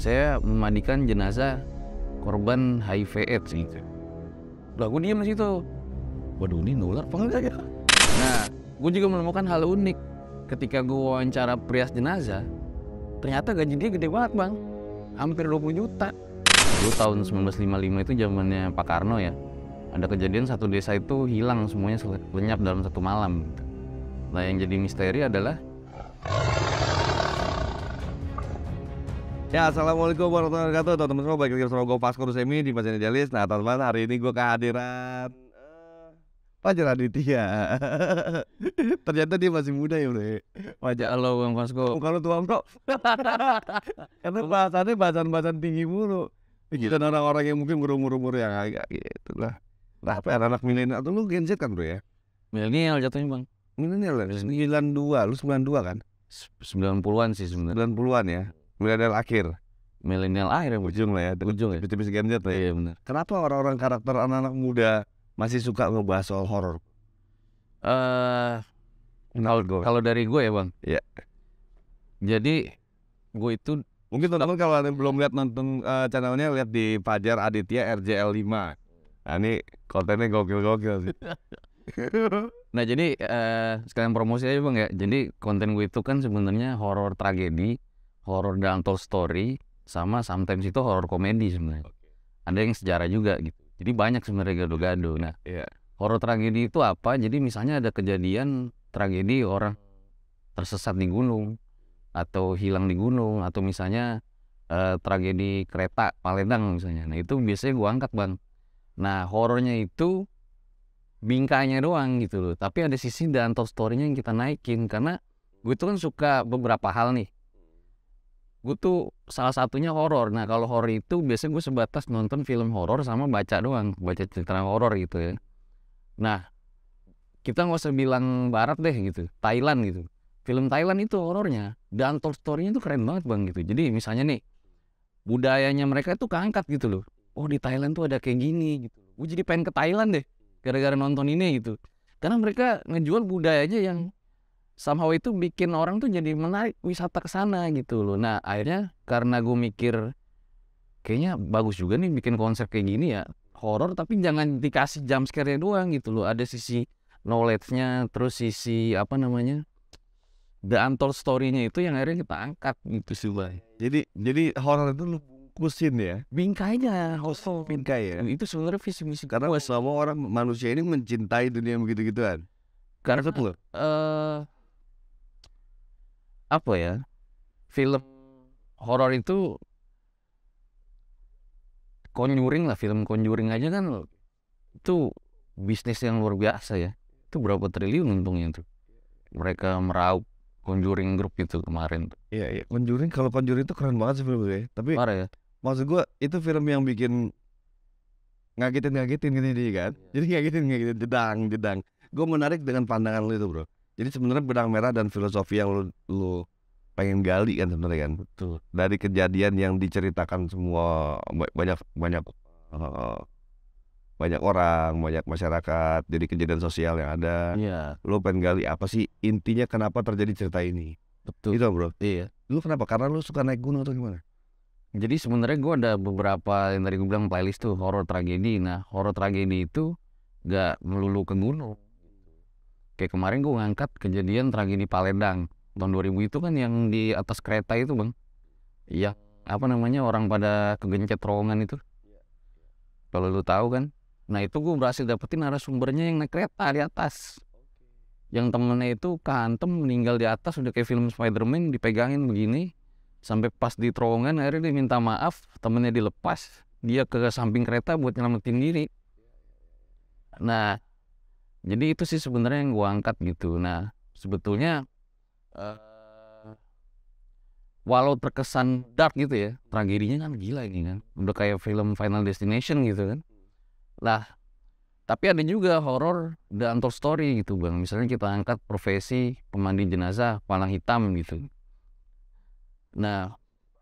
saya memandikan jenazah korban HIV AIDS gitu. Lah gue diem di situ. Waduh ini nular apa enggak ya? Nah, gue juga menemukan hal unik. Ketika gue wawancara prias jenazah, ternyata gaji dia gede banget bang. Hampir 20 juta. Dulu tahun 1955 itu zamannya Pak Karno ya. Ada kejadian satu desa itu hilang semuanya lenyap dalam satu malam. Gitu. Nah yang jadi misteri adalah Ya assalamualaikum warahmatullahi wabarakatuh teman-teman semua baik lagi bersama gue Pasco Rusemi di Masin Jalis. Nah teman-teman hari ini gue kehadiran uh, eh, Aditya Ternyata dia masih muda ya bro Wajah lo Bang Pasco Bukan lo tua bro Karena bahasannya bahasan-bahasan tinggi mulu Kita yeah. orang-orang yang mungkin berumur-umur yang agak gitu lah Nah apa anak-anak ya, milenial tuh lu Gen Z kan bro ya Milenial jatuhnya bang Milenial ya? lah 92 lu 92 kan 90-an sih sebenarnya 90-an ya milenial akhir milenial akhir yang ujung lah ya ujung ya tipis Gen Z lah ya iya, benar kenapa orang-orang karakter anak-anak muda masih suka ngebahas soal horor eh uh, kalau dari gue ya bang ya jadi gue itu mungkin teman-teman kalau ada belum lihat nonton uh, channelnya lihat di Fajar Aditya RJL 5 nah ini kontennya gokil-gokil sih nah jadi uh, sekalian promosi aja bang ya jadi konten gue itu kan sebenarnya horor tragedi horor dan tol story sama sometimes itu horor komedi sebenarnya. Okay. Ada yang sejarah juga gitu. Jadi banyak sebenarnya gado-gado. Iya. Nah, yeah. horor tragedi itu apa? Jadi misalnya ada kejadian tragedi orang tersesat di gunung atau hilang di gunung atau misalnya eh, tragedi kereta Palembang misalnya. Nah, itu biasanya gua angkat, Bang. Nah, horornya itu bingkainya doang gitu loh. Tapi ada sisi dan story-nya yang kita naikin karena gue tuh kan suka beberapa hal nih gue tuh salah satunya horor nah kalau horor itu biasanya gue sebatas nonton film horor sama baca doang baca cerita horor gitu ya nah kita nggak usah bilang barat deh gitu Thailand gitu film Thailand itu horornya dan top story-nya tuh keren banget bang gitu jadi misalnya nih budayanya mereka tuh keangkat gitu loh oh di Thailand tuh ada kayak gini gitu gue jadi pengen ke Thailand deh gara-gara nonton ini gitu karena mereka ngejual budayanya yang somehow itu bikin orang tuh jadi menarik wisata ke sana gitu loh. Nah, akhirnya karena gue mikir kayaknya bagus juga nih bikin konser kayak gini ya. Horor tapi jangan dikasih jump scare-nya doang gitu loh. Ada sisi knowledge-nya, terus sisi apa namanya? the untold story-nya itu yang akhirnya kita angkat gitu sih, Bay. Jadi jadi horor itu lu bungkusin ya. Bingkainya, hostel bingkai ya. Itu sebenarnya visi misi karena gua. orang manusia ini mencintai dunia begitu-gituan. Karena, itu tuh uh, apa ya film horor itu Conjuring lah film Conjuring aja kan itu bisnis yang luar biasa ya itu berapa triliun untungnya tuh mereka meraup Conjuring Group itu kemarin iya iya Conjuring kalau Conjuring itu keren banget sih filmnya tapi Parah ya maksud gue itu film yang bikin ngagetin ngagetin gini gitu, kan iya. jadi ngagetin ngagetin jedang jedang gue menarik dengan pandangan lu itu bro jadi sebenarnya benang merah dan filosofi yang lu, lu pengen gali kan sebenarnya kan. Betul. Dari kejadian yang diceritakan semua banyak banyak uh, banyak orang, banyak masyarakat, jadi kejadian sosial yang ada. Iya. Lu pengen gali apa sih intinya kenapa terjadi cerita ini? Betul. Itu bro. Iya. Lu kenapa? Karena lu suka naik gunung atau gimana? Jadi sebenarnya gue ada beberapa yang tadi gue bilang playlist tuh horor tragedi. Nah horor tragedi itu gak melulu ke gunung kayak kemarin gue ngangkat kejadian tragedi Paledang tahun 2000 itu kan yang di atas kereta itu bang iya apa namanya orang pada kegencet terowongan itu kalau lu tahu kan nah itu gue berhasil dapetin narasumbernya yang naik kereta di atas yang temennya itu kehantem meninggal di atas udah kayak film Spiderman dipegangin begini sampai pas di terowongan akhirnya dia minta maaf temennya dilepas dia ke samping kereta buat nyelamatin diri nah jadi itu sih sebenarnya yang gua angkat gitu nah sebetulnya uh, walau terkesan dark gitu ya tragedinya kan gila ini kan udah kayak film Final Destination gitu kan lah tapi ada juga horor the untold story gitu bang misalnya kita angkat profesi pemandi jenazah palang hitam gitu nah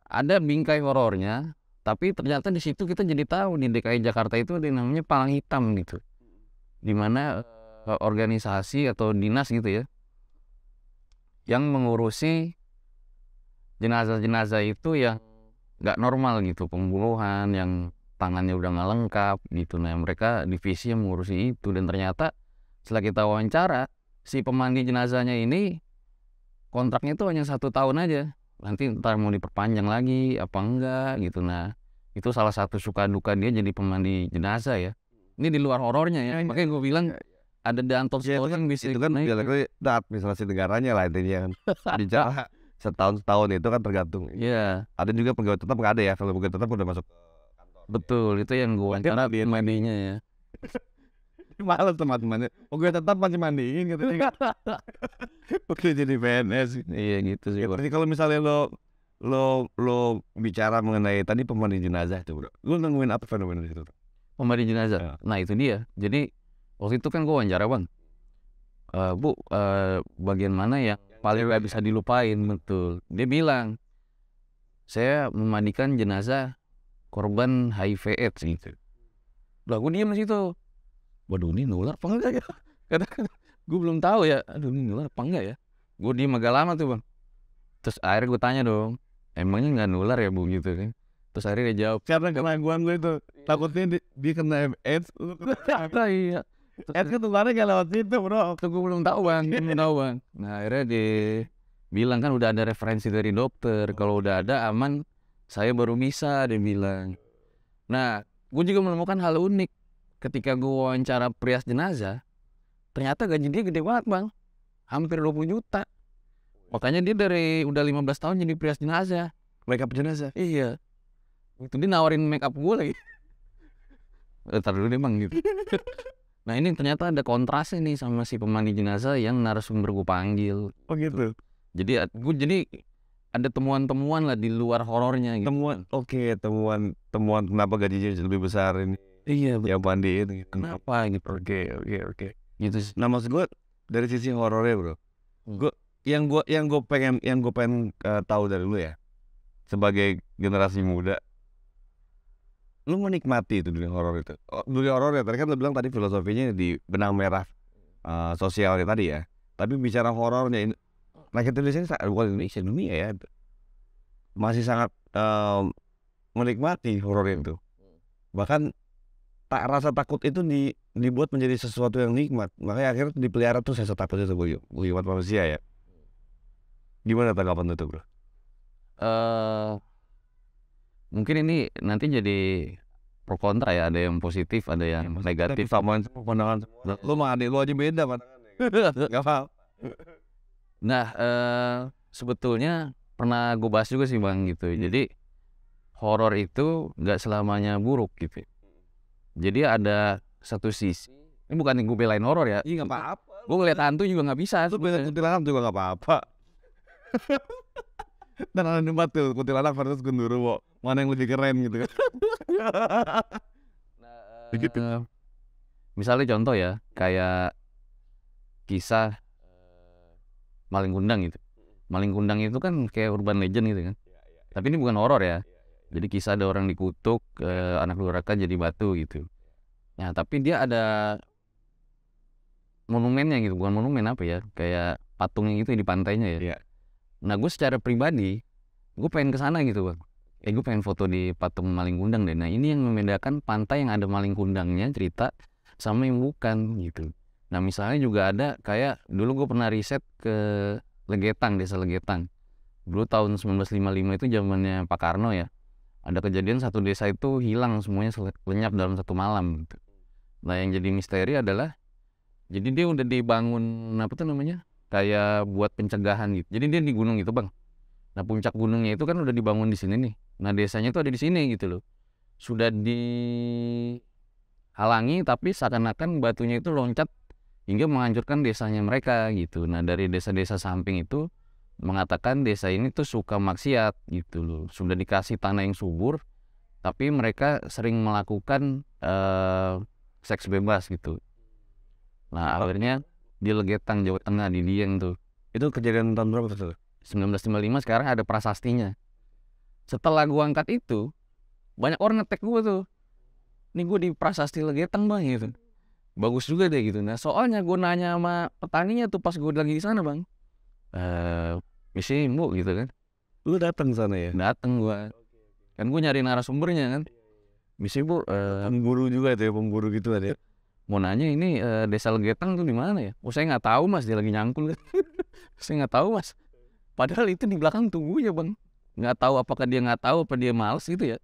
ada bingkai horornya tapi ternyata di situ kita jadi tahu di DKI Jakarta itu ada namanya palang hitam gitu dimana eh, Eh, organisasi atau dinas gitu ya yang mengurusi jenazah-jenazah itu yang nggak normal gitu pembunuhan yang tangannya udah nggak lengkap gitu nah mereka divisi yang mengurusi itu dan ternyata setelah kita wawancara si pemandi jenazahnya ini kontraknya itu hanya satu tahun aja nanti ntar mau diperpanjang lagi apa enggak gitu nah itu salah satu suka duka dia jadi pemandi jenazah ya ini di luar horornya ya iya, iya. makanya gue bilang iya, ada the untold story itu kan, bisa itu kan administrasi kan? negaranya lah intinya kan bicara setahun setahun itu kan tergantung iya yeah. ada juga pegawai tetap nggak ada ya kalau pegawai tetap udah masuk betul itu yang gue wawancara di mandinya ya malam teman-temannya pegawai tetap masih mandiin gitu katanya oke jadi PNS iya gitu sih ya, Jadi kalau misalnya lo lo lo bicara mengenai tadi pemandi jenazah itu bro lo nungguin apa fenomena itu pemandi jenazah ya. nah itu dia jadi waktu itu kan gue wawancara bang uh, bu uh, bagian mana ya paling gak bisa dilupain betul dia bilang saya memandikan jenazah korban HIV AIDS gitu lah gue diem di situ waduh ini nular apa enggak ya kata gue belum tahu ya aduh ini nular apa enggak ya gue diem agak lama tuh bang terus akhirnya gue tanya dong emangnya nggak nular ya bu gitu kan terus akhirnya dia jawab karena keraguan gue itu takutnya dia, dia kena AIDS iya Ed ketularan gak lewat situ bro. Tunggu belum tau bang, belum tahu bang. Nah akhirnya di bilang kan udah ada referensi dari dokter. Oh. Kalau udah ada aman, saya baru bisa dia bilang. Nah gue juga menemukan hal unik ketika gue wawancara prias jenazah. Ternyata gaji dia gede banget bang, hampir 20 juta. Makanya dia dari udah 15 tahun jadi prias jenazah. Make up jenazah? Iya. Itu dia nawarin make up gue lagi. Ntar eh, dulu deh bang gitu. Nah ini ternyata ada kontras ini sama si pemandi jenazah yang narasumber gue panggil. Oh gitu. gitu? Jadi gue jadi ada temuan-temuan lah di luar horornya. Gitu. Temuan, oke okay, temuan temuan kenapa gajinya lebih besar ini? Iya. Betul. Yang mandi itu. Kenapa gitu? Oke okay, oke okay, oke. Okay. Gitu. Sih. Nah maksud gue dari sisi horornya bro, hmm. gue yang gue yang gue pengen yang gue pengen uh, tahu dari lu ya sebagai generasi muda lu menikmati itu dunia horor itu oh, dunia horor ya tadi kan lu bilang tadi filosofinya di benang merah uh, sosialnya tadi ya tapi bicara horornya rakyat Indonesia ini bukan Indonesia dunia ya masih sangat um, menikmati horor itu bahkan tak rasa takut itu di, dibuat menjadi sesuatu yang nikmat makanya akhirnya dipelihara tuh saya takut itu buat manusia ya gimana tanggapan itu bro? Uh, mungkin ini nanti jadi pro kontra ya ada yang positif ada yang ya, negatif sama pandangan semua lu mah adik lu aja beda kan nggak paham nah eh, sebetulnya pernah gue bahas juga sih bang gitu hmm. jadi horor itu nggak selamanya buruk gitu jadi ada satu sisi ini bukan yang gue belain horor ya iya nggak apa-apa gue ngeliat hantu juga nggak bisa lu belain kuntilanak juga nggak apa-apa dan ada debat tuh kuntilanak versus kok mana yang lebih keren gitu kan nah, gitu. Uh, misalnya contoh ya kayak kisah eh. maling kundang gitu maling kundang itu kan kayak urban legend gitu kan iya, iya, iya. tapi ini bukan horor ya jadi kisah ada orang dikutuk eh, anak kaca jadi batu gitu nah tapi dia ada monumennya gitu bukan monumen apa ya kayak patungnya gitu di pantainya ya, ya. nah gue secara pribadi gue pengen ke sana gitu bang eh gue pengen foto di patung maling kundang deh nah ini yang membedakan pantai yang ada maling kundangnya cerita sama yang bukan gitu nah misalnya juga ada kayak dulu gue pernah riset ke Legetang desa Legetang dulu tahun 1955 itu zamannya Pak Karno ya ada kejadian satu desa itu hilang semuanya lenyap dalam satu malam gitu. nah yang jadi misteri adalah jadi dia udah dibangun apa tuh namanya kayak buat pencegahan gitu jadi dia di gunung gitu bang nah puncak gunungnya itu kan udah dibangun di sini nih Nah desanya itu ada di sini gitu loh. Sudah dihalangi tapi seakan-akan batunya itu loncat hingga menghancurkan desanya mereka gitu. Nah dari desa-desa samping itu mengatakan desa ini tuh suka maksiat gitu loh. Sudah dikasih tanah yang subur tapi mereka sering melakukan uh, seks bebas gitu. Nah akhirnya di Legetang Jawa Tengah di Dieng tuh. Itu kejadian tahun berapa tuh? 1955 sekarang ada prasastinya setelah gua angkat itu banyak orang ngetek gua tuh ini gua di prasasti legetang bang gitu bagus juga deh gitu nah soalnya gua nanya sama petaninya tuh pas gua lagi di sana bang eh misi bu gitu kan lu datang sana ya datang gua kan gua nyari narasumbernya kan misi bu eh, pemburu juga tuh ya pemburu gitu ada ya mau nanya ini uh, desa Legetang tuh di mana ya? Oh saya nggak tahu mas, dia lagi nyangkul kan. saya nggak tahu mas. Padahal itu di belakang tunggu ya bang nggak tahu apakah dia nggak tahu apa dia males gitu ya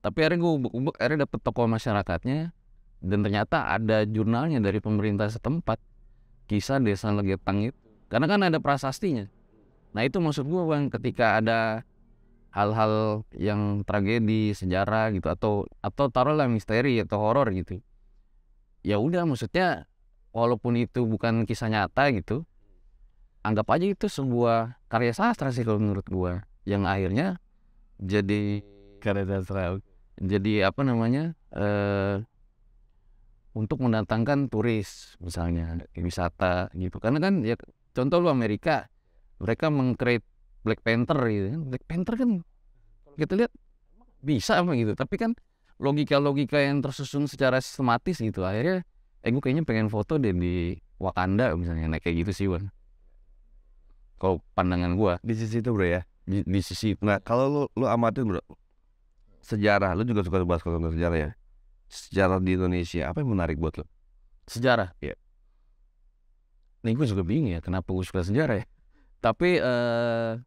tapi akhirnya gue ubek-ubek akhirnya dapet tokoh masyarakatnya dan ternyata ada jurnalnya dari pemerintah setempat kisah desa Legetang itu karena kan ada prasastinya nah itu maksud gue bang ketika ada hal-hal yang tragedi sejarah gitu atau atau taruhlah misteri atau horor gitu ya udah maksudnya walaupun itu bukan kisah nyata gitu anggap aja itu sebuah karya sastra sih kalau menurut gue yang akhirnya jadi karya jadi apa namanya uh, untuk mendatangkan turis misalnya wisata gitu karena kan ya contoh lu Amerika mereka mengcreate Black Panther gitu kan Black Panther kan kita lihat bisa apa gitu tapi kan logika-logika yang tersusun secara sistematis gitu akhirnya eh gue kayaknya pengen foto deh di Wakanda misalnya naik kayak gitu sih Wan kalau pandangan gua di sisi itu bro ya di Mississippi. Nah kalau lu lu amatin bro, sejarah lu juga suka bahas konten sejarah ya. Sejarah di Indonesia apa yang menarik buat lu? Sejarah. Iya. Yeah. Nih gue juga bingung ya kenapa gue suka sejarah ya. Tapi uh,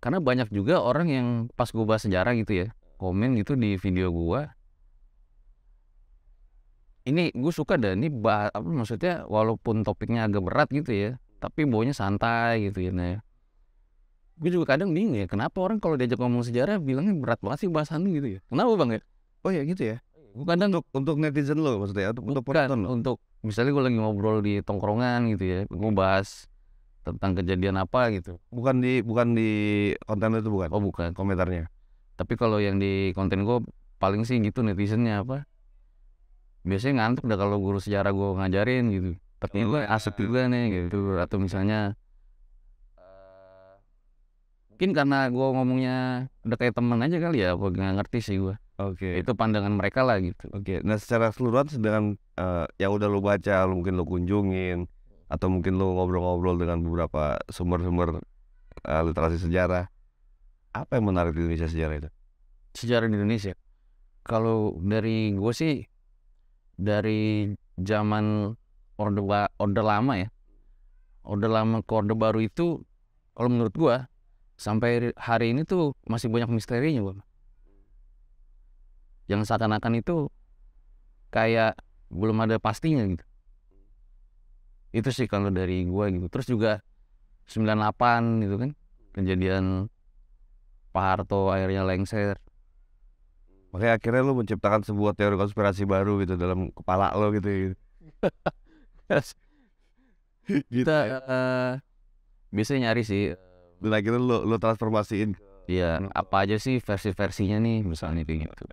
karena banyak juga orang yang pas gue bahas sejarah gitu ya komen gitu di video gue ini gue suka dan ini bah, apa maksudnya walaupun topiknya agak berat gitu ya tapi baunya santai gitu ya nah gue juga kadang bingung ya kenapa orang kalau diajak ngomong sejarah bilangnya berat banget sih bahasan gitu ya kenapa bang ya oh ya gitu ya gue kadang untuk untuk netizen lo maksudnya untuk untuk penonton lo untuk misalnya gue lagi ngobrol di tongkrongan gitu ya gue bahas tentang kejadian apa gitu bukan di bukan di konten itu bukan oh bukan komentarnya tapi kalau yang di konten gue paling sih gitu netizennya apa biasanya ngantuk udah kalau guru sejarah gue ngajarin gitu tapi oh, gue iya. aset juga nih gitu atau misalnya mungkin karena gue ngomongnya udah kayak temen aja kali ya gue nggak ngerti sih gue oke okay. itu pandangan mereka lah gitu oke okay. nah secara keseluruhan sedangkan uh, eh, yang udah lo baca lo mungkin lo kunjungin atau mungkin lo ngobrol-ngobrol dengan beberapa sumber-sumber uh, literasi sejarah apa yang menarik di Indonesia sejarah itu sejarah di Indonesia kalau dari gue sih dari zaman orde orde lama ya orde lama ke orde baru itu kalau menurut gue sampai hari ini tuh masih banyak misterinya bang yang seakan-akan itu kayak belum ada pastinya gitu itu sih kalau dari gue gitu terus juga 98 gitu kan kejadian Pak Harto akhirnya lengser makanya akhirnya lu menciptakan sebuah teori konspirasi baru gitu dalam kepala lo gitu, gitu. kita uh, biasanya nyari sih dan akhirnya lo lo transformasiin Iya, apa aja sih versi-versinya nih misalnya kayak gitu.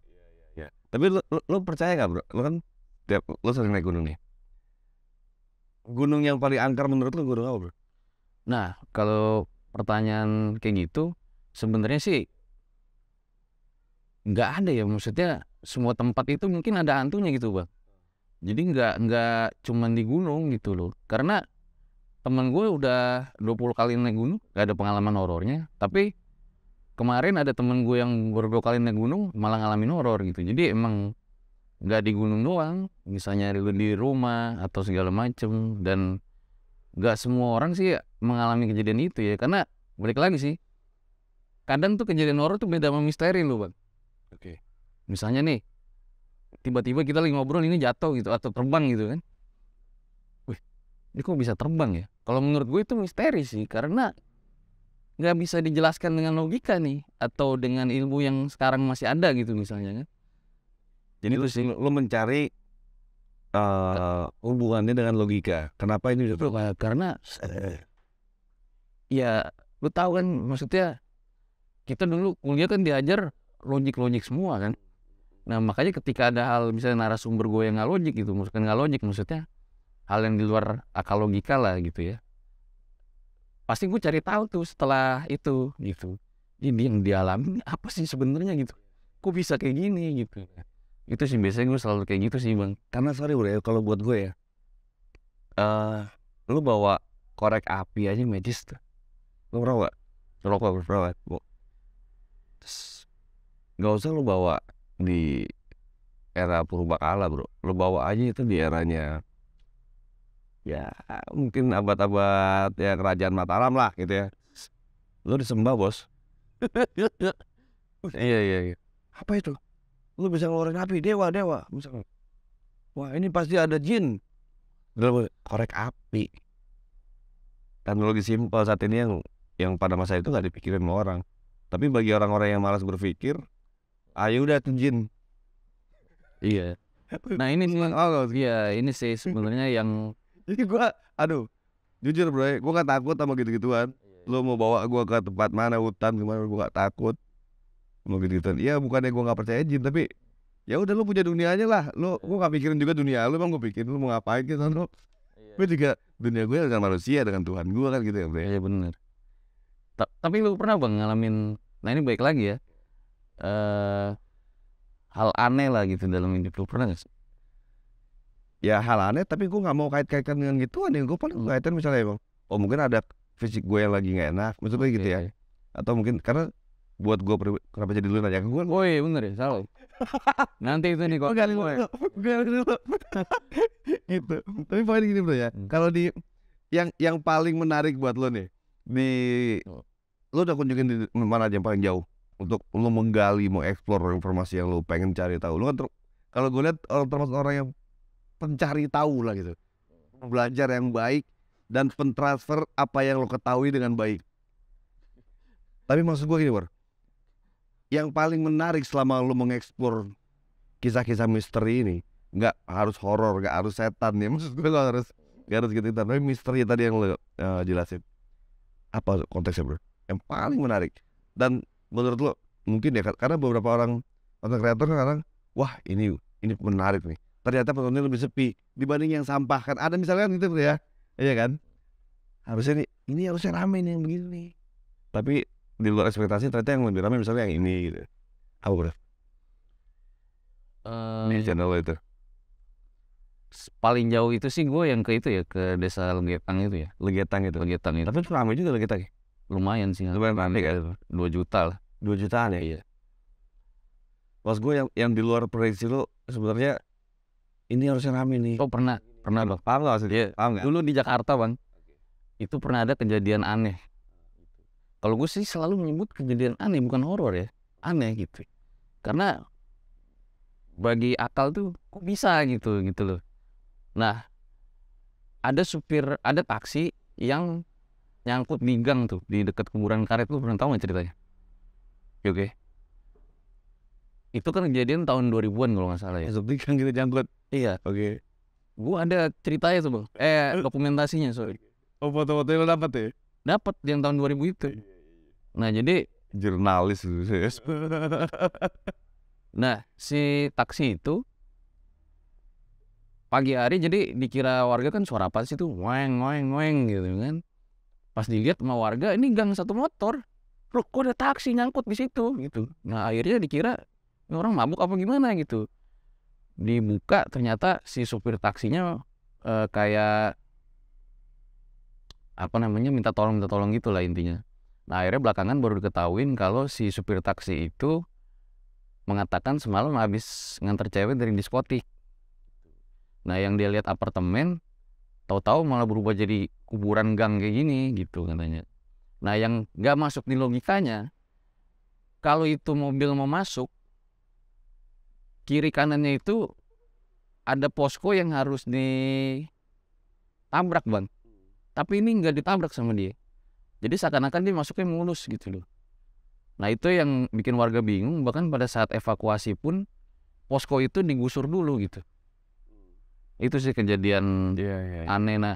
Ya. Tapi lo, lo, lo percaya gak bro? Lo kan tiap lo sering naik gunung nih. Gunung yang paling angker menurut lo gunung apa bro? Nah, kalau pertanyaan kayak gitu, sebenarnya sih nggak ada ya maksudnya semua tempat itu mungkin ada hantunya gitu bang jadi nggak nggak cuman di gunung gitu loh karena temen gue udah 20 kali naik gunung gak ada pengalaman horornya tapi kemarin ada temen gue yang baru kali naik gunung malah ngalamin horor gitu jadi emang gak di gunung doang misalnya di rumah atau segala macem dan gak semua orang sih mengalami kejadian itu ya karena balik lagi sih kadang tuh kejadian horor tuh beda sama misteri loh bang oke misalnya nih tiba-tiba kita lagi ngobrol ini jatuh gitu atau terbang gitu kan wih ini kok bisa terbang ya kalau menurut gue itu misteri sih karena nggak bisa dijelaskan dengan logika nih atau dengan ilmu yang sekarang masih ada gitu misalnya kan. Jadi gitu lu sih lu mencari uh, hubungannya dengan logika. Kenapa ini bisa? karena eh, eh. ya lu tahu kan maksudnya kita dulu kuliah kan diajar logik-logik semua kan. Nah makanya ketika ada hal misalnya narasumber gue yang nggak logik gitu, maksudnya nggak logik maksudnya hal yang di luar akal logika lah gitu ya pasti gue cari tahu tuh setelah itu gitu ini yang dialami apa sih sebenarnya gitu kok bisa kayak gini gitu itu sih biasanya gue selalu kayak gitu sih bang karena sorry udah ya, kalau buat gue ya uh, lu bawa korek api aja medis tuh lu pernah gak? rokok pernah gak? terus gak usah lu bawa di era purba kala bro lu bawa aja itu di eranya ya mungkin abad-abad ya kerajaan Mataram lah gitu ya lo disembah bos iya iya iya apa itu lo bisa ngeluarin api dewa dewa misalnya wah ini pasti ada jin lo korek api teknologi simpel saat ini yang yang pada masa itu nggak dipikirin sama orang tapi bagi orang-orang yang malas berpikir ayo udah tuh jin iya nah ini sih oh, iya ini sih sebenarnya yang jadi gue aduh jujur bro ya, gua gue gak takut sama gitu-gituan iya, iya. lo mau bawa gue ke tempat mana hutan gimana gue gak takut mau gitu-gituan iya bukannya gue gak percaya jin tapi ya udah lo punya dunianya lah Lo, iya. gue gak pikirin juga dunia lo, emang gue pikirin lu mau ngapain gitu lo Tapi juga dunia gue dengan manusia dengan Tuhan gue kan gitu ya bro iya benar tapi lo pernah bang ngalamin nah ini baik lagi ya eh uh, hal aneh lah gitu dalam hidup lu pernah gak sih ya hal aneh tapi gue nggak mau kait-kaitkan dengan gituan aneh ya. gue paling hmm. kaitan misalnya emang oh, bang oh mungkin ada fisik gue yang lagi nggak enak maksudnya gitu ya atau mungkin karena buat gue kenapa jadi lu nanya ke gue oh iya bener ya salah nanti itu nih kok gali gue gali gitu tapi poin gini bro ya hmm. kalau di yang yang paling menarik buat lo nih di oh. lo udah kunjungin di mana aja yang paling jauh untuk lo menggali mau explore informasi yang lo pengen cari tahu lo kan kalau gue lihat orang termasuk orang yang pencari tahu lah gitu belajar yang baik dan pentransfer apa yang lo ketahui dengan baik tapi maksud gue gini War yang paling menarik selama lo mengeksplor kisah-kisah misteri ini nggak harus horor nggak harus setan ya maksud gue gak harus gak harus gitu tapi misteri tadi yang lo uh, jelasin apa konteksnya bro yang paling menarik dan menurut lo mungkin ya karena beberapa orang konten kreator kan kadang wah ini ini menarik nih ternyata penontonnya lebih sepi dibanding yang sampah kan ada misalnya kan itu ya iya kan harusnya ini, ini harusnya rame nih yang begini nih tapi di luar ekspektasi ternyata yang lebih rame misalnya yang ini gitu apa bro? Uh, eh, ini channel itu paling jauh itu sih gue yang ke itu ya ke desa Legetang itu ya Legetang itu Legetang itu tapi itu rame juga Legetang ya lumayan sih lumayan rame kan dua juta lah dua jutaan ya iya pas gue yang yang di luar prediksi lo sebenarnya ini harusnya rame nih oh pernah pernah loh. paham gak maksudnya iya, paham gak? dulu di Jakarta bang itu pernah ada kejadian aneh kalau gue sih selalu menyebut kejadian aneh bukan horor ya aneh gitu karena bagi akal tuh kok bisa gitu gitu loh nah ada supir ada taksi yang nyangkut di gang tuh di dekat kuburan karet lu pernah tau nggak ceritanya oke okay. itu kan kejadian tahun 2000-an kalau nggak salah ya. Masuk di gang kita jangkut. Iya. Oke. Okay. Gua ada ceritanya tuh bang. Eh, eh dokumentasinya sorry. Oh foto foto lo dapat ya? Dapat yang tahun 2000 itu. Iya, iya, iya. Nah jadi jurnalis Nah si taksi itu pagi hari jadi dikira warga kan suara apa sih tuh weng weng weng gitu kan pas dilihat sama warga ini gang satu motor loh kok ada taksi nyangkut di situ gitu nah akhirnya dikira orang mabuk apa gimana gitu dibuka ternyata si supir taksinya uh, kayak apa namanya minta tolong minta tolong gitulah intinya nah akhirnya belakangan baru diketahuin kalau si supir taksi itu mengatakan semalam habis nganter cewek dari diskotik nah yang dia lihat apartemen tahu-tahu malah berubah jadi kuburan gang kayak gini gitu katanya nah yang nggak masuk di logikanya kalau itu mobil mau masuk kiri kanannya itu ada posko yang harus ditabrak bang tapi ini nggak ditabrak sama dia jadi seakan-akan dia masuknya mulus gitu loh nah itu yang bikin warga bingung bahkan pada saat evakuasi pun posko itu digusur dulu gitu itu sih kejadian yeah, yeah, yeah. aneh nah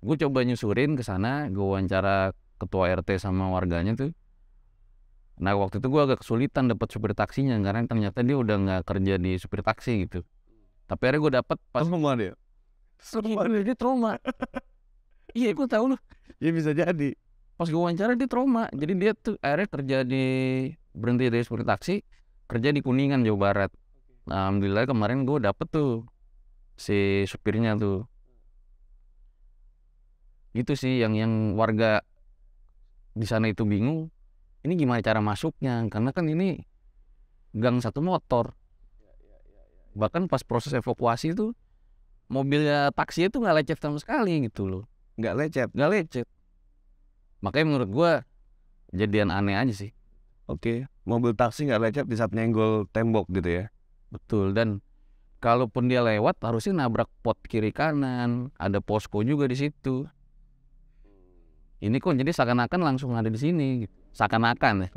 gue coba nyusurin ke sana gue wawancara ketua RT sama warganya tuh Nah waktu itu gue agak kesulitan dapat supir taksinya karena ternyata dia udah nggak kerja di supir taksi gitu. Tapi akhirnya gue dapet pas Semua dia. Semua iya, dia, dia trauma. iya gue tahu loh. Iya bisa jadi. Pas gue wawancara dia trauma. Jadi dia tuh akhirnya kerja di berhenti dari supir taksi kerja di Kuningan Jawa Barat. Nah, Alhamdulillah kemarin gue dapet tuh si supirnya tuh. Gitu sih yang yang warga di sana itu bingung ini gimana cara masuknya karena kan ini gang satu motor bahkan pas proses evakuasi itu mobilnya taksi itu nggak lecet sama sekali gitu loh nggak lecet nggak lecet makanya menurut gua jadian aneh aja sih oke mobil taksi nggak lecet di saat nyenggol tembok gitu ya betul dan kalaupun dia lewat harusnya nabrak pot kiri kanan ada posko juga di situ ini kok jadi seakan-akan langsung ada di sini gitu seakan-akan ya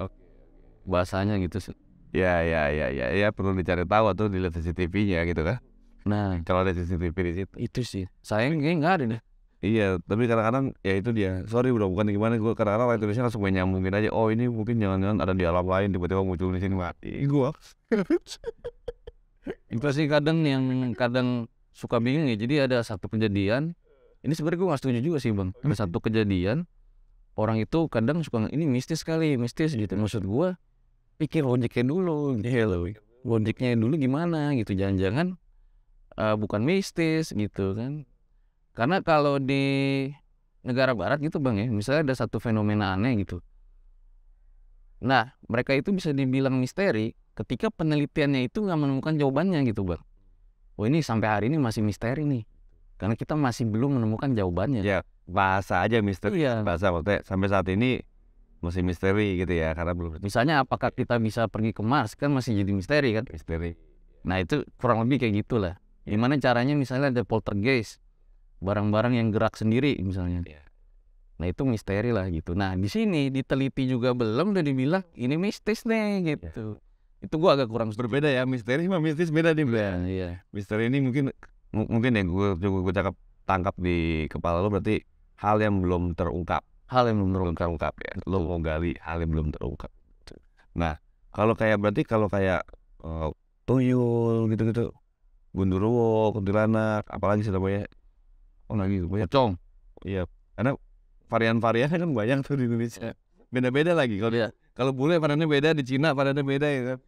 bahasanya gitu sih ya ya ya ya ya perlu dicari tahu atau dilihat CCTV-nya gitu kan nah kalau ada CCTV di situ itu sih saya kayaknya nggak ada deh Iya, tapi kadang-kadang ya itu dia. Sorry udah bukan gimana gue kadang-kadang lain tulisnya langsung banyak nyambungin gitu aja. Oh ini mungkin jangan-jangan ada di alam lain tiba-tiba muncul di sini mati. Gue itu sih kadang yang kadang suka bingung ya. Jadi ada satu kejadian. Ini sebenarnya gue nggak setuju juga sih bang. Ada satu kejadian orang itu kadang suka ini mistis kali mistis gitu maksud gue pikir logiknya dulu gitu ya, loh logiknya dulu gimana gitu jangan-jangan uh, bukan mistis gitu kan karena kalau di negara barat gitu bang ya misalnya ada satu fenomena aneh gitu nah mereka itu bisa dibilang misteri ketika penelitiannya itu nggak menemukan jawabannya gitu bang oh ini sampai hari ini masih misteri nih karena kita masih belum menemukan jawabannya yeah bahasa aja misteri iya. bahasa maksudnya sampai saat ini masih misteri gitu ya karena belum misalnya apakah kita bisa pergi ke Mars kan masih jadi misteri kan misteri nah itu kurang lebih kayak gitulah iya. gimana caranya misalnya ada poltergeist barang-barang yang gerak sendiri misalnya iya. nah itu misteri lah gitu nah di sini diteliti juga belum udah dibilang ini mistis nih iya. gitu iya. itu gua agak kurang setuju. berbeda ya misteri sama mistis beda nih ya, iya. misteri ini mungkin mungkin ya gua coba gua cakap tangkap di kepala lo berarti hal yang belum terungkap hal yang belum terungkap, terungkap ya lo mau gali hal yang belum terungkap nah kalau kayak berarti kalau kayak uh, tuyul gitu-gitu gundurwo kuntilanak apalagi sih namanya oh lagi gitu, banyak pocong iya karena varian-varian kan banyak tuh di Indonesia beda-beda lagi kalau dia kalau boleh, varannya beda di Cina varannya beda ya kan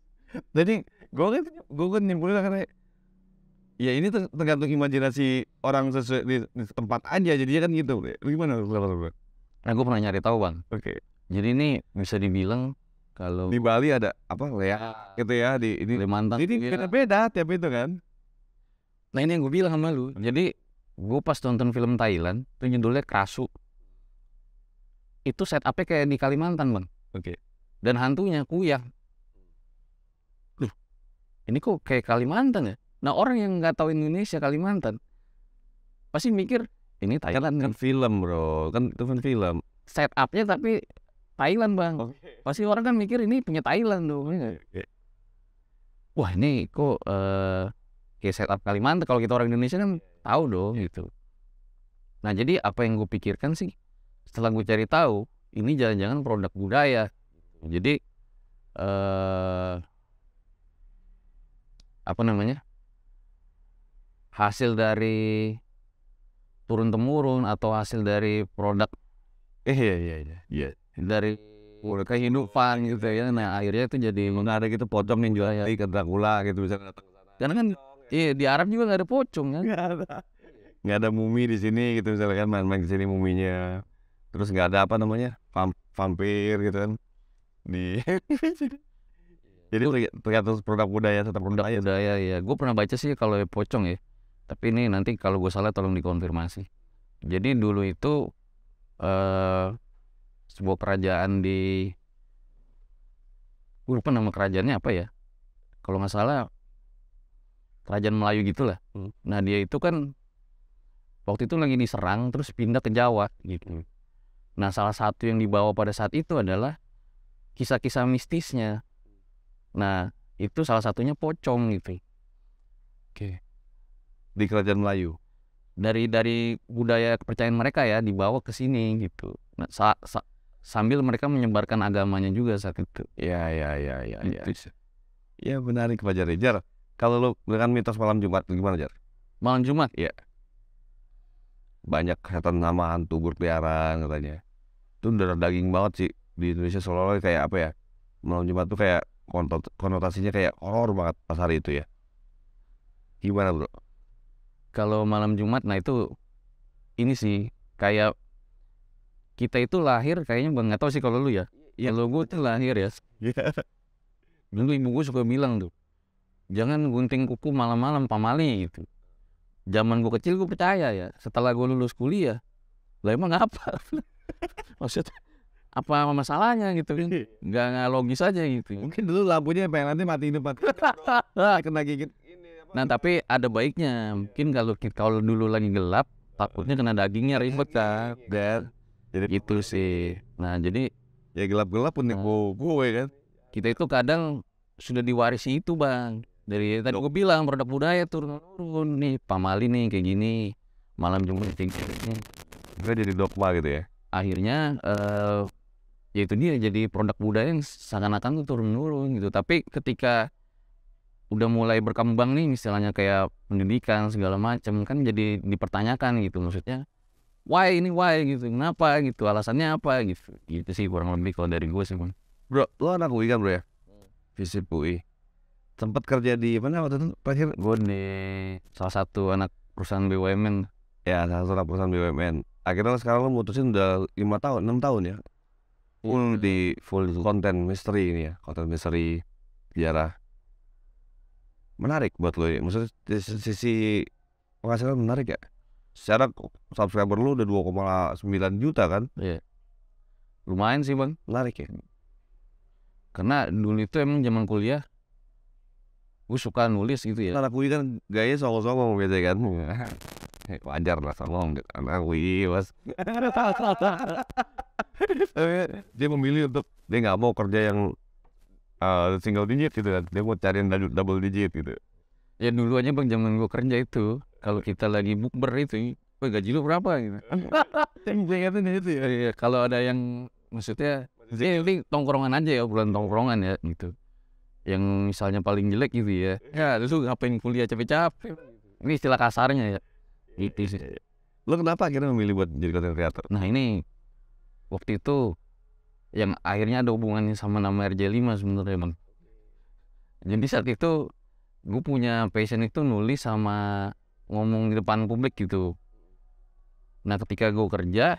jadi gue kan gue kan nyimpulin karena ya ini tergantung imajinasi orang sesuai di, di tempat aja jadinya kan gitu gimana bro? Nah, gue pernah nyari tahu bang. Oke. Okay. Jadi ini bisa dibilang kalau di Bali ada apa ya gitu ya di ini Kalimantan. Ini gitu ya. beda-beda tiap itu kan. Nah ini yang gue bilang sama lu. Jadi gue pas nonton film Thailand, tuh judulnya Krasu. Itu set apa kayak di Kalimantan bang. Oke. Okay. Dan hantunya kuyang. lu, ini kok kayak Kalimantan ya? Nah orang yang nggak tahu Indonesia Kalimantan pasti mikir ini Thailand kan, kan film bro, kan itu kan film. Setupnya tapi Thailand bang. Okay. Pasti orang kan mikir ini punya Thailand dong. Ya okay. Wah ini kok uh, kayak setup Kalimantan kalau kita orang Indonesia kan tahu dong yeah. gitu. Nah jadi apa yang gue pikirkan sih setelah gue cari tahu ini jangan-jangan produk budaya. Jadi uh, apa namanya? hasil dari turun temurun atau hasil dari produk eh iya iya iya, iya. dari kehidupan gitu ya nah akhirnya itu jadi nggak ada gitu pocong yang jual ya. ke Dracula gitu bisa datang karena kan iya di Arab juga nggak ada pocong kan nggak ada nggak ada mumi di sini gitu misalkan main-main di sini muminya terus nggak ada apa namanya Vamp vampir gitu kan di jadi tergantung produk budaya tetap produk budaya, budaya ya gue pernah baca sih kalau pocong ya tapi ini nanti kalau gue salah tolong dikonfirmasi jadi dulu itu eh, sebuah kerajaan di gue lupa nama kerajaannya apa ya kalau nggak salah kerajaan Melayu gitulah hmm. nah dia itu kan waktu itu lagi diserang terus pindah ke Jawa gitu hmm. nah salah satu yang dibawa pada saat itu adalah kisah-kisah mistisnya nah itu salah satunya pocong gitu oke okay di kerajaan Melayu dari dari budaya kepercayaan mereka ya dibawa ke sini gitu nah, sa, sa, sambil mereka menyebarkan agamanya juga saat itu ya ya ya ya gitu. ya ya menarik Pak Jar Jar kalau lo dengan mitos malam Jumat gimana Jar malam Jumat ya banyak setan nama hantu berkeliaran katanya itu udah daging banget sih di Indonesia seolah kayak apa ya malam Jumat tuh kayak konotasinya kayak horor banget pas hari itu ya gimana bro kalau malam Jumat nah itu ini sih kayak kita itu lahir kayaknya bang nggak tahu sih kalau lu ya ya lo gue tuh lahir ya yeah. dulu ibu gue suka bilang tuh jangan gunting kuku malam-malam pamali gitu zaman gue kecil gue percaya ya setelah gue lulus kuliah lah emang apa maksud apa masalahnya gitu kan iya. nggak, nggak logis aja gitu mungkin dulu lampunya pengen nanti mati depan kena gigit Nah tapi ada baiknya mungkin kalau kalau dulu lagi gelap takutnya kena dagingnya ribet iya, iya, kan. Dan iya, jadi itu sih. Nah jadi ya gelap-gelap pun nih nah, gue ya kan. Kita itu kadang sudah diwarisi itu bang dari tadi gue bilang produk budaya turun turun nih pamali nih kayak gini malam jumat tinggi gue jadi dogma gitu ya akhirnya uh, ya itu dia jadi produk budaya yang seakan-akan turun turun gitu tapi ketika udah mulai berkembang nih misalnya kayak pendidikan segala macam kan jadi dipertanyakan gitu maksudnya why ini why gitu kenapa gitu alasannya apa gitu gitu sih kurang lebih kalau dari gue sih bang bro lo anak UI kan bro ya visip UI tempat kerja di mana waktu itu terakhir gue di salah satu anak perusahaan BUMN ya salah satu anak perusahaan BUMN akhirnya sekarang lo mutusin udah lima tahun enam tahun ya full iya. di full konten misteri ini ya konten misteri sejarah menarik buat lo ya maksudnya di sisi penghasilan menarik ya secara subscriber lo udah 2,9 juta kan iya lumayan sih bang menarik ya karena dulu itu emang zaman kuliah gue suka nulis gitu ya anak kuliah kan gaya songong-songong biasa kan iya. wajar lah songong anak kuliah, mas dia memilih untuk dia nggak mau kerja yang uh, single digit gitu kan dia mau cariin double digit gitu ya dulu aja bang zaman gue kerja itu kalau kita lagi bukber itu Wah gaji lu berapa gitu ingetin itu ya, ya kalau ada yang maksudnya ya, ini tongkrongan aja ya bulan tongkrongan ya gitu yang misalnya paling jelek gitu ya ya lu ngapain kuliah capek-capek ini istilah kasarnya ya itu sih lo kenapa akhirnya memilih buat jadi content creator nah ini waktu itu yang akhirnya ada hubungannya sama nama RJ5 sebenarnya bang jadi saat itu gue punya passion itu nulis sama ngomong di depan publik gitu nah ketika gue kerja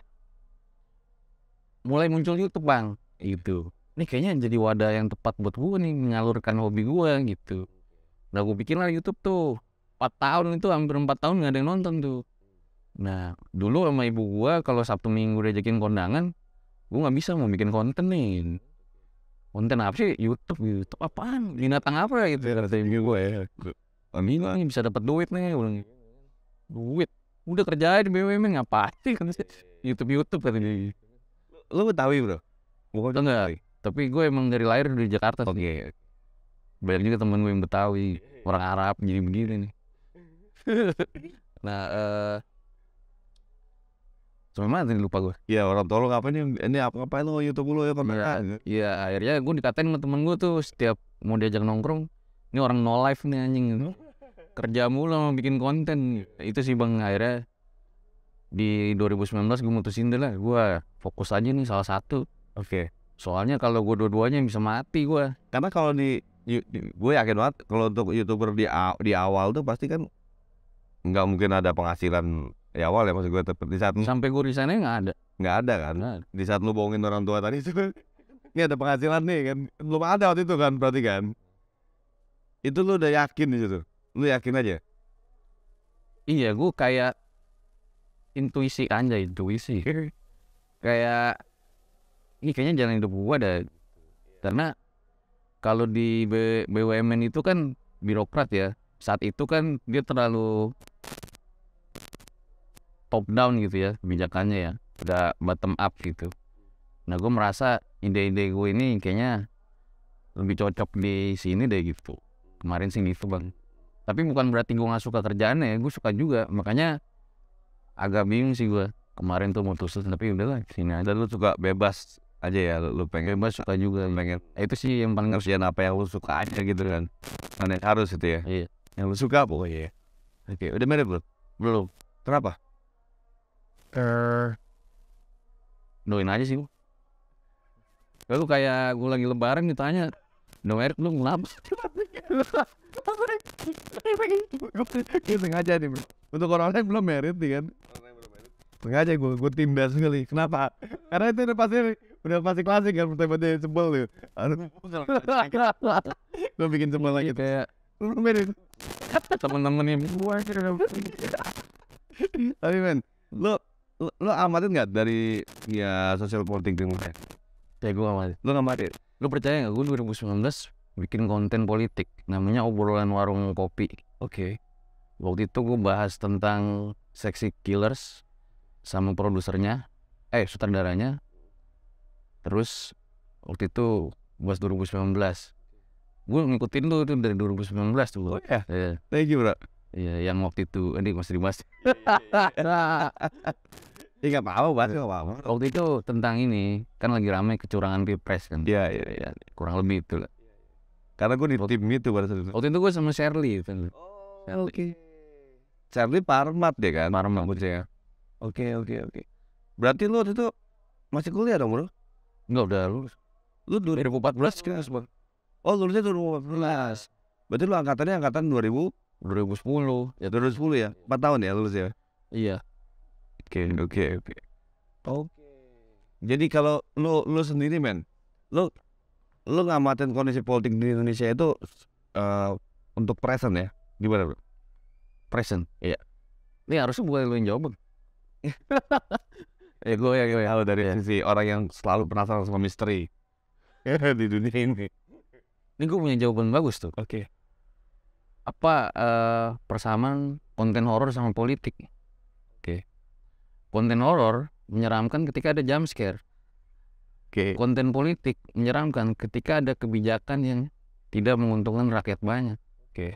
mulai muncul YouTube bang Itu, ini kayaknya jadi wadah yang tepat buat gue nih menyalurkan hobi gue gitu nah gue pikir lah YouTube tuh 4 tahun itu hampir 4 tahun nggak ada yang nonton tuh nah dulu sama ibu gue kalau Sabtu Minggu diajakin kondangan gue nggak bisa mau bikin konten nih konten apa sih YouTube YouTube apaan binatang apa gitu ya kata gue ya ini bisa dapat duit nih ulang duit udah kerjain BWM ngapain sih kan YouTube YouTube kan ini lo betawi bro bukan enggak tapi gue emang dari lahir di Jakarta oke okay. banyak juga temen gue yang betawi orang Arab jadi begini nih nah uh, Cuma ini lupa gue. Iya orang tua lo apa ini? Ini apa apa lo YouTube lo ya kamera? Iya, iya akhirnya gue dikatain sama temen gue tuh setiap mau diajak nongkrong, ini orang no life nih anjing. Kerja mulu mau bikin konten. Itu sih bang akhirnya di 2019 gue mutusin deh lah gue fokus aja nih salah satu oke okay. soalnya kalau gue dua-duanya bisa mati gue karena kalau di, di gue yakin banget kalau untuk youtuber di di awal tuh pasti kan nggak mungkin ada penghasilan Ya awal ya maksud gue di saat sampai gue nggak ada. Nggak ada kan? Gak ada. Di saat lu bohongin orang tua tadi itu ini ada penghasilan nih kan belum ada waktu itu kan berarti kan itu lu udah yakin di situ lu yakin aja iya gue kayak intuisi aja intuisi kayak ini kayaknya jalan hidup gue ada karena kalau di B, BUMN itu kan birokrat ya saat itu kan dia terlalu top down gitu ya kebijakannya ya udah bottom up gitu nah gue merasa ide-ide gue ini kayaknya lebih cocok di sini deh gitu kemarin sih gitu bang tapi bukan berarti gue gak suka kerjaannya ya gue suka juga makanya agak bingung sih gue kemarin tuh mutusin tapi udahlah sini aja lu suka bebas aja ya lu pengen bebas suka juga pengen eh, itu sih yang paling kerjaan apa yang lu suka aja gitu kan aneh harus itu ya iya. yang lu suka pokoknya ya oke udah married belum belum kenapa er doain aja sih gue lalu kayak gue lagi lebaran ditanya gitu, no air lu ngelap gue sengaja nih bro. untuk orang lain belum merit nih kan sengaja gue gue timbas sekali kenapa karena itu udah pasti udah pasti klasik kan dia sebel tuh gue bikin sebel lagi iya, kayak lu merit temen-temen yang tapi men lu lo, lo amatin nggak dari ya sosial politik di Indonesia? Ya gue amatin. Lo ngamatin? Lo percaya nggak gue 2019 bikin konten politik namanya obrolan warung kopi. Oke. Okay. Waktu itu gue bahas tentang sexy killers sama produsernya, eh sutradaranya. Terus waktu itu bahas 2019. Gue ngikutin lo itu dari 2019 tuh. Oh iya. Yeah. Yeah. Thank you, Bro. Iya, yang waktu itu ini masih dibahas. Iya nggak apa-apa, bahas iya. nggak apa-apa. Waktu itu tentang ini kan lagi ramai kecurangan pilpres kan. Iya iya iya. Kurang lebih itu lah. Karena gue di waktu, tim itu pada saat itu. Waktu itu gue sama Shirley. Kan. Oh, ya, oke. Okay. Shirley Parmat deh ya kan. Parmat iya. Oke okay, oke okay, oke. Okay. Berarti lu waktu itu masih kuliah dong bro? Enggak udah lulus. Lu 2014 kan bang? Oh lulusnya 2014. Berarti lu angkatannya angkatan 2000? 2010. Ya 2010 ya. 4 tahun ya lulus ya. Iya. Oke, oke, oke. Oke. Jadi kalau lu lu sendiri men, lu lu ngamatin kondisi politik di Indonesia itu uh, untuk present ya? Gimana bro? Present. Iya. Ini harusnya bukan lu yang jawab. ya gue yang halo dari yeah. sisi orang yang selalu penasaran sama misteri di dunia ini. Ini gue punya jawaban bagus tuh. Oke. Okay. Apa uh, persamaan konten horor sama politik? Konten horor menyeramkan ketika ada jump scare. Okay. Konten politik menyeramkan ketika ada kebijakan yang tidak menguntungkan rakyat banyak. Oke. Okay.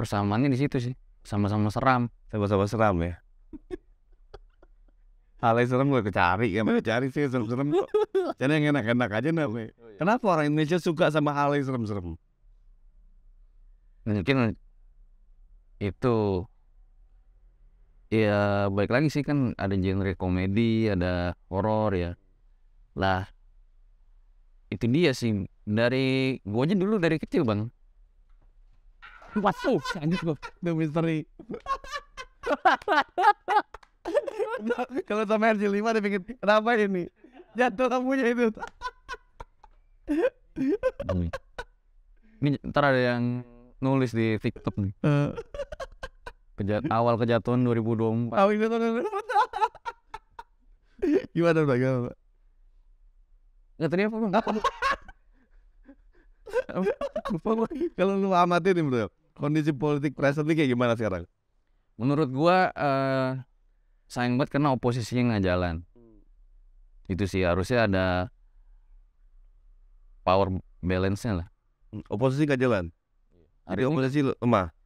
Persamaannya di situ sih. Sama-sama seram. Sama-sama seram ya. Hal yang serem gue kecari ya, mana cari sih serem-serem kok. Jadi yang enak-enak aja nih. Oh, iya. Kenapa orang Indonesia suka sama hal yang serem-serem? Mungkin itu ya baik lagi sih kan ada genre komedi ada horor ya lah itu dia sih dari gua aja dulu dari kecil bang Waduh, anjir gua The Mystery. Kalau sama RG5 dia pikir, kenapa ini? Jatuh lampunya itu. ini ntar ada yang nulis di TikTok nih. Eh. Kejat awal kejatuhan 2024. Awal kejatuhan 2024. Gimana Pak? Gimana Pak? tadi apa Bang? Lupa Kalau lu amati nih bro, kondisi politik presiden kayak gimana sekarang? Menurut gua uh, sayang banget karena oposisinya nggak jalan. Hmm. Itu sih harusnya ada power balance-nya lah. Hmm, oposisi nggak jalan. Jadi oposisi lemah.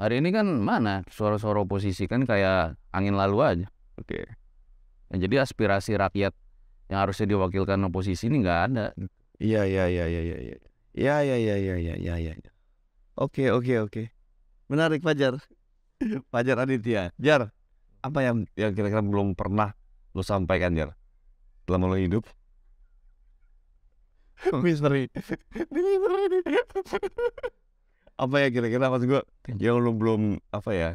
Hari ini kan mana suara-suara oposisi kan kayak angin lalu aja. Oke. Okay. Ya, jadi aspirasi rakyat yang harusnya diwakilkan oposisi ini nggak ada. Iya iya iya iya iya iya iya iya iya iya iya iya iya. iya. Oke oke oke. Menarik Fajar. Fajar Aditya. Jar, apa yang yang kira-kira belum pernah lo sampaikan Jar selama lo hidup? Misteri. Misteri apa ya kira-kira maksud gue yang lu belum apa ya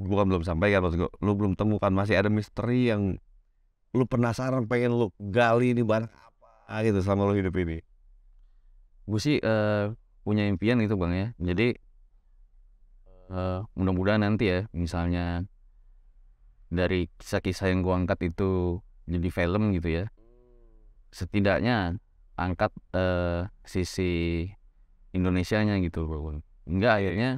bukan belum sampai kan maksud gue lu belum temukan masih ada misteri yang lu penasaran pengen lu gali ini barang apa gitu selama lu hidup ini gue sih uh, punya impian gitu bang ya jadi uh, mudah-mudahan nanti ya misalnya dari kisah-kisah yang gue angkat itu jadi film gitu ya setidaknya angkat uh, sisi Indonesia nya gitu bang hingga akhirnya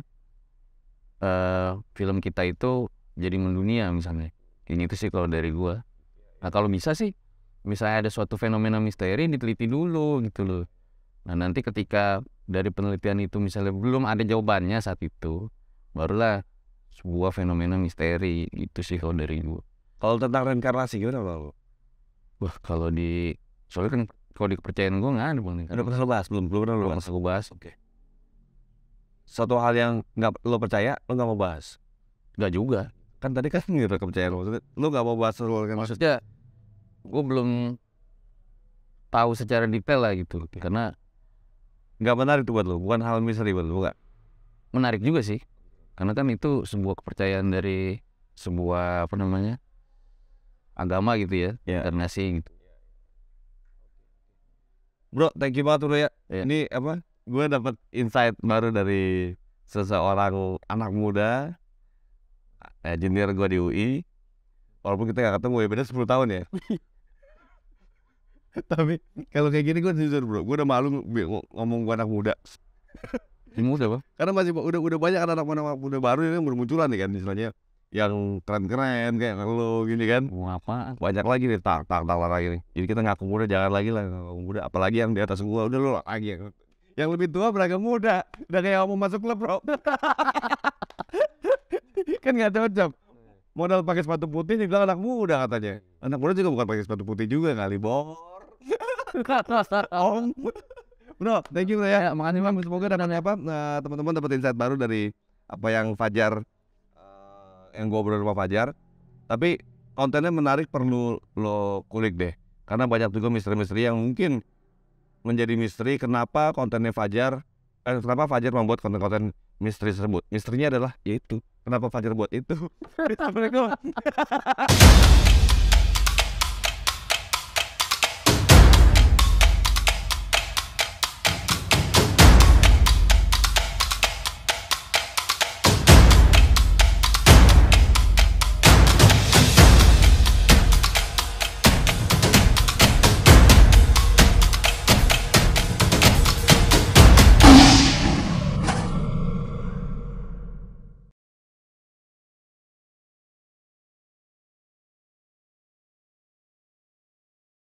uh, film kita itu jadi mendunia misalnya ini itu sih kalau dari gua nah kalau bisa sih misalnya ada suatu fenomena misteri diteliti dulu gitu loh nah nanti ketika dari penelitian itu misalnya belum ada jawabannya saat itu barulah sebuah fenomena misteri itu sih kalau dari gua kalau tentang reinkarnasi gimana lo wah kalau di soalnya kan kalau di kepercayaan gua nggak ada bang udah pernah lo bahas belum belum pernah lo bahas oke okay satu hal yang nggak lo percaya lo nggak mau bahas nggak juga kan tadi kan gitu kepercayaan lo lo nggak mau bahas lo kan maksudnya gue belum tahu secara detail lah gitu okay. karena nggak menarik tuh buat lo bukan hal misteri buat lo bukan menarik juga sih karena kan itu sebuah kepercayaan dari sebuah apa namanya agama gitu ya yeah. internasi gitu bro thank you banget lo ya yeah. ini apa gue dapet insight baru dari seseorang anak muda engineer eh, gue di UI walaupun kita gak ketemu ya beda 10 tahun ya tapi kalau kayak gini gue jujur bro gue udah malu ngomong gue anak muda muda apa? karena masih udah udah banyak anak anak, anak muda baru yang bermunculan nih kan misalnya yang keren-keren kayak lo gini kan mau apa banyak lagi nih tak tak tak lagi nih jadi kita ngaku muda jangan lagi lah ngaku muda apalagi yang di atas gua udah lo lagi ya yang lebih tua beragam muda udah kayak mau masuk klub bro kan nggak cocok iya. modal pakai sepatu putih dibilang anak muda katanya anak muda juga bukan pakai sepatu putih juga kali bor om bro thank you ya, ya makasih bang semoga dan apa nah, teman-teman dapat insight baru dari apa yang Fajar uh, yang gue berdua sama Fajar tapi kontennya menarik perlu lo kulik deh karena banyak juga misteri-misteri yang mungkin menjadi misteri kenapa kontennya Fajar eh, kenapa Fajar membuat konten-konten misteri tersebut misterinya adalah yaitu kenapa Fajar buat itu